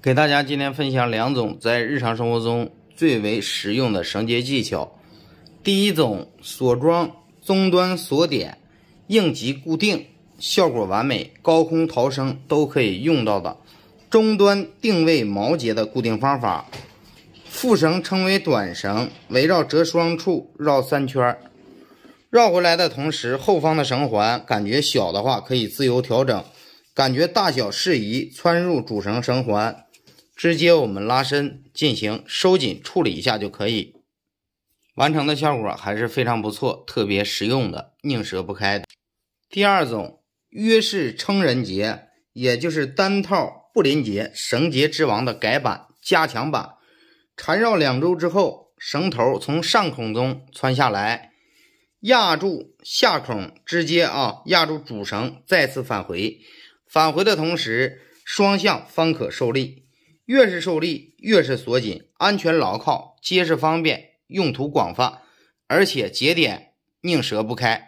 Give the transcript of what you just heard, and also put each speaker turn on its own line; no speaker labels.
给大家今天分享两种在日常生活中最为实用的绳结技巧。第一种锁桩终端锁点，应急固定效果完美，高空逃生都可以用到的终端定位锚结的固定方法。副绳称为短绳，围绕折双处绕三圈，绕回来的同时，后方的绳环感觉小的话可以自由调整，感觉大小适宜，穿入主绳绳环。直接我们拉伸进行收紧处理一下就可以，完成的效果还是非常不错，特别实用的，宁折不开的。第二种约式撑人结，也就是单套布林结，绳结之王的改版加强版，缠绕两周之后，绳头从上孔中穿下来，压住下孔，直接啊压住主绳，再次返回，返回的同时双向方可受力。越是受力，越是锁紧，安全牢靠，结实方便，用途广泛，而且节点宁折不开。